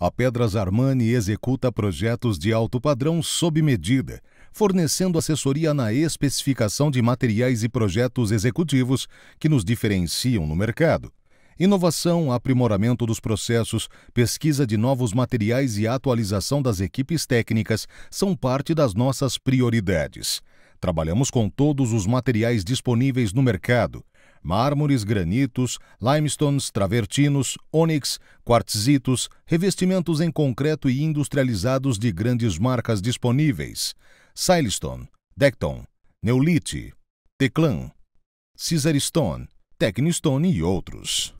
A Pedras Armani executa projetos de alto padrão sob medida, fornecendo assessoria na especificação de materiais e projetos executivos que nos diferenciam no mercado. Inovação, aprimoramento dos processos, pesquisa de novos materiais e atualização das equipes técnicas são parte das nossas prioridades. Trabalhamos com todos os materiais disponíveis no mercado, mármores, granitos, limestones, travertinos, ônix, quartzitos, revestimentos em concreto e industrializados de grandes marcas disponíveis: Silestone, Decton, Neolite, Teclan, stone, Technistone e outros.